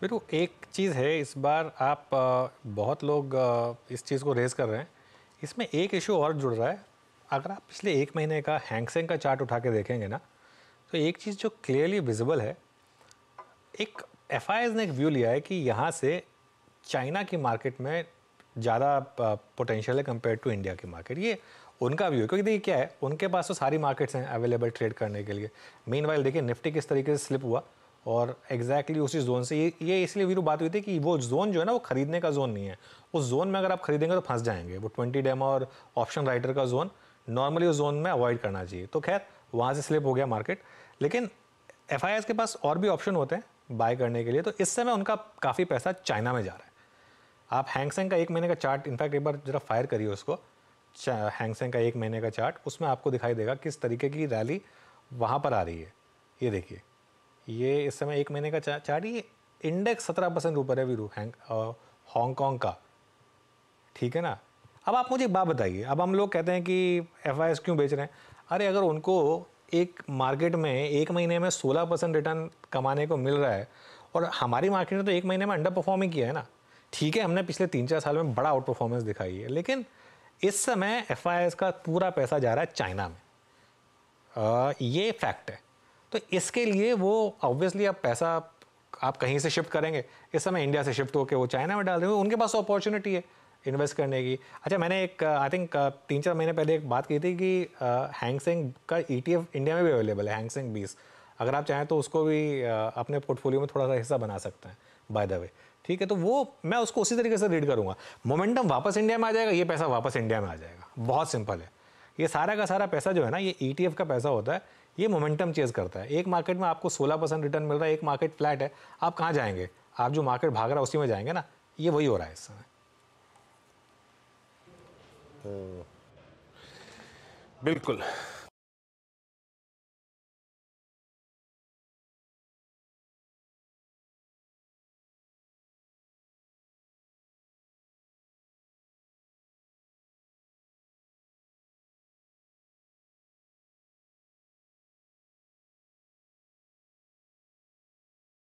बिल्कुल एक चीज़ है इस बार आप बहुत लोग इस चीज़ को रेज कर रहे हैं इसमें एक इशू और जुड़ रहा है अगर आप पिछले एक महीने का हैंगसेंग का चार्ट उठा के देखेंगे ना तो एक चीज़ जो क्लियरली विजिबल है एक एफ ने एक व्यू लिया है कि यहाँ से चाइना की मार्केट में ज़्यादा पोटेंशियल है कंपेयर टू इंडिया की मार्केट ये उनका व्यू है क्योंकि देखिए क्या है उनके पास तो सारी मार्केट्स हैं अवेलेबल ट्रेड करने के लिए मेन वाइल देखिए निफ्टी किस तरीके से स्लिप हुआ और एग्जैक्टली exactly उसी जोन से ये ये इसलिए वीरू बात हुई थी कि वो जोन जो है ना वो खरीदने का जोन नहीं है उस जोन में अगर आप खरीदेंगे तो फंस जाएंगे वो ट्वेंटी डेम और ऑप्शन राइटर का जोन नॉर्मली उस जोन में अवॉइड करना चाहिए तो खैर वहाँ से स्लिप हो गया मार्केट लेकिन एफ के पास और भी ऑप्शन होते हैं बाय करने के लिए तो इस समय उनका काफ़ी पैसा चाइना में जा रहा है आप हैंगसेंग का एक महीने का चार्ट इनफैक्ट एक बार जरा फायर करिए उसको हैंगसेंग का एक महीने का चार्ट उसमें आपको दिखाई देगा किस तरीके की रैली वहाँ पर आ रही है ये देखिए ये इस समय एक महीने का चार्ट ये इंडेक्स सत्रह परसेंट ऊपर है वीरू हांगकॉन्ग का ठीक है ना अब आप मुझे एक बात बताइए अब हम लोग कहते हैं कि एफ क्यों बेच रहे हैं अरे अगर उनको एक मार्केट में एक महीने में सोलह परसेंट रिटर्न कमाने को मिल रहा है और हमारी मार्केट ने तो एक महीने में अंडर परफॉर्म ही किया है ना ठीक है हमने पिछले तीन चार साल में बड़ा आउट परफॉर्मेंस दिखाई है लेकिन इस समय एफ का पूरा पैसा जा रहा है चाइना में आ, ये फैक्ट है तो इसके लिए वो ऑब्वियसली आप पैसा आप कहीं से शिफ्ट करेंगे इस समय इंडिया से शिफ्ट होकर वो चाइना में डाल रहे उनके पास अपॉर्चुनिटी है इन्वेस्ट करने की अच्छा मैंने एक आई थिंक तीन चार महीने पहले एक बात की थी कि हैंगसेंग का ई e इंडिया में भी अवेलेबल है हैंगसेंग बीस अगर आप चाहें तो उसको भी अपने पोर्टफोलियो में थोड़ा सा हिस्सा बना सकते हैं बाय द वे ठीक है तो वो मैं उसको उसी तरीके से रीड करूँगा मोमेंटम वापस इंडिया में आ जाएगा ये पैसा वापस इंडिया में आ जाएगा बहुत सिंपल है ये सारा का सारा पैसा जो है ना ये ई e का पैसा होता है ये मोमेंटम चेज करता है एक मार्केट में आपको सोलह परसेंट रिटर्न मिल रहा है एक मार्केट फ्लैट है आप कहाँ जाएंगे आप जो मार्केट भाग रहा है उसी में जाएंगे ना ये वही हो रहा है इस समय तो बिल्कुल